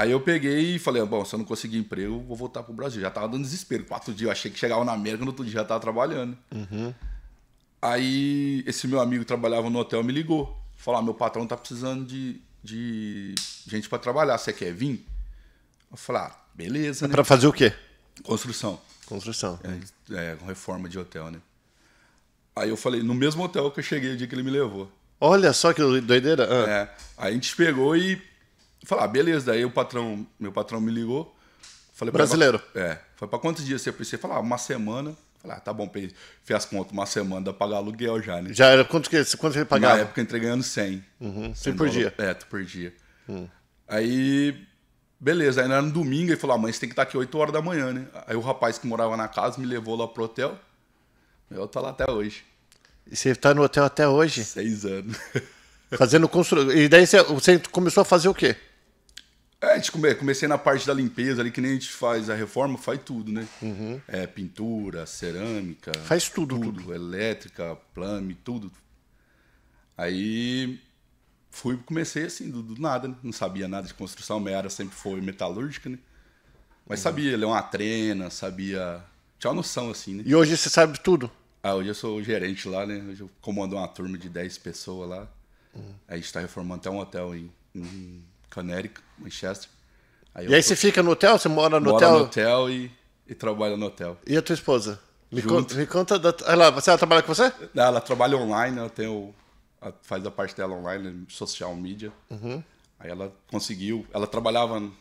Aí eu peguei e falei, bom, se eu não conseguir emprego, vou voltar pro Brasil. Já tava dando desespero. Quatro dias, eu achei que chegava na América, no outro dia já tava trabalhando. Uhum. Aí esse meu amigo que trabalhava no hotel me ligou. Falou, ah, meu patrão tá precisando de, de gente para trabalhar, você quer vir? Eu falei, ah, beleza, é né? fazer o quê? Construção. Construção. É, é, reforma de hotel, né? Aí eu falei, no mesmo hotel que eu cheguei o dia que ele me levou. Olha só que doideira. Ah. É, aí a gente pegou e Falei, ah, beleza. Daí o patrão, meu patrão me ligou. Falei, Brasileiro? Pra, é. Foi pra quantos dias você precisa? Falar, ah, uma semana. Falei, ah, tá bom, fiz as contas, uma semana dá pagar aluguel já, né? Já era, quanto que quanto ele pagava? Na época eu entrei ganhando 100. Uhum, 100 por dia? É, por dia. Hum. Aí, beleza, aí era no domingo, ele falou, ah, mãe, você tem que estar aqui 8 horas da manhã, né? Aí o rapaz que morava na casa me levou lá pro hotel, eu tô lá até hoje. E você tá no hotel até hoje? Seis anos. Fazendo construção. E daí você, você começou a fazer o quê? É, gente é, comecei na parte da limpeza ali, que nem a gente faz a reforma, faz tudo, né? Uhum. É, pintura, cerâmica. Faz tudo, tudo. tudo. Elétrica, plame, tudo. Aí fui comecei assim, do, do nada, né? Não sabia nada de construção, minha área sempre foi metalúrgica, né? Mas uhum. sabia ler uma trena, sabia. Tinha uma noção, assim, né? E hoje você sabe tudo? Ah, hoje eu sou gerente lá, né? Hoje eu comando uma turma de 10 pessoas lá. Uhum. Aí a gente tá reformando até um hotel em, em Canérica, Manchester. Aí e aí tô... você fica no hotel? Você mora no Moro hotel? Mora no hotel e, e trabalha no hotel. E a tua esposa? Me conta, me conta da... ela, você, ela trabalha com você? Ela trabalha online, ela tem o, ela faz a parte dela online, social media. Uhum. Aí ela conseguiu, ela trabalhava